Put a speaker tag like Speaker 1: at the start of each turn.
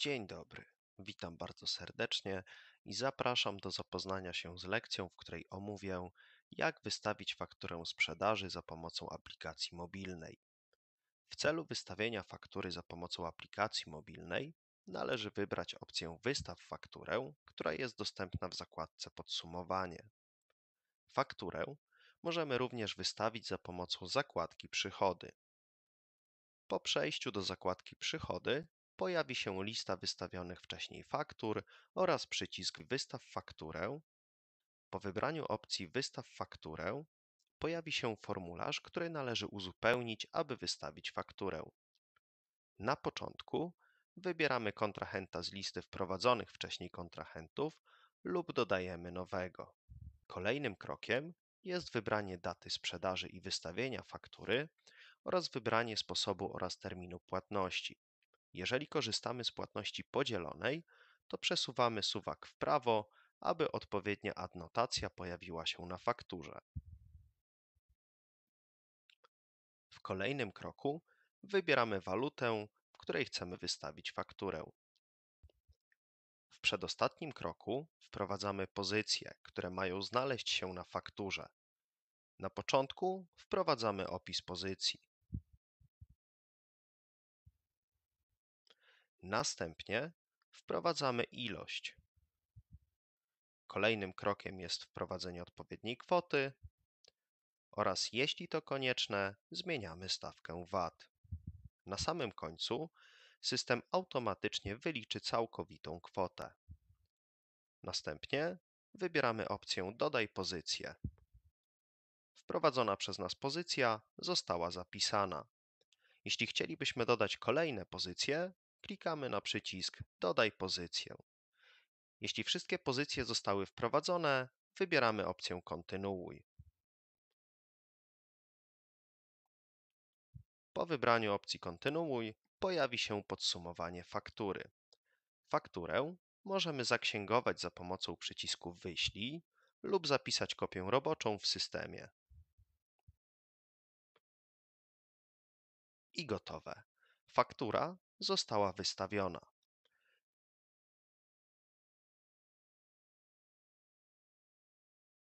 Speaker 1: Dzień dobry, witam bardzo serdecznie i zapraszam do zapoznania się z lekcją, w której omówię, jak wystawić fakturę sprzedaży za pomocą aplikacji mobilnej. W celu wystawienia faktury za pomocą aplikacji mobilnej należy wybrać opcję Wystaw fakturę, która jest dostępna w zakładce Podsumowanie. Fakturę możemy również wystawić za pomocą zakładki Przychody. Po przejściu do zakładki Przychody pojawi się lista wystawionych wcześniej faktur oraz przycisk Wystaw fakturę. Po wybraniu opcji Wystaw fakturę pojawi się formularz, który należy uzupełnić, aby wystawić fakturę. Na początku wybieramy kontrahenta z listy wprowadzonych wcześniej kontrahentów lub dodajemy nowego. Kolejnym krokiem jest wybranie daty sprzedaży i wystawienia faktury oraz wybranie sposobu oraz terminu płatności. Jeżeli korzystamy z płatności podzielonej, to przesuwamy suwak w prawo, aby odpowiednia adnotacja pojawiła się na fakturze. W kolejnym kroku wybieramy walutę, w której chcemy wystawić fakturę. W przedostatnim kroku wprowadzamy pozycje, które mają znaleźć się na fakturze. Na początku wprowadzamy opis pozycji. Następnie wprowadzamy ilość. Kolejnym krokiem jest wprowadzenie odpowiedniej kwoty oraz jeśli to konieczne, zmieniamy stawkę VAT. Na samym końcu system automatycznie wyliczy całkowitą kwotę. Następnie wybieramy opcję Dodaj pozycję. Wprowadzona przez nas pozycja została zapisana. Jeśli chcielibyśmy dodać kolejne pozycje, klikamy na przycisk Dodaj pozycję. Jeśli wszystkie pozycje zostały wprowadzone, wybieramy opcję Kontynuuj. Po wybraniu opcji Kontynuuj pojawi się podsumowanie faktury. Fakturę możemy zaksięgować za pomocą przycisku Wyślij lub zapisać kopię roboczą w systemie. I gotowe. Faktura została wystawiona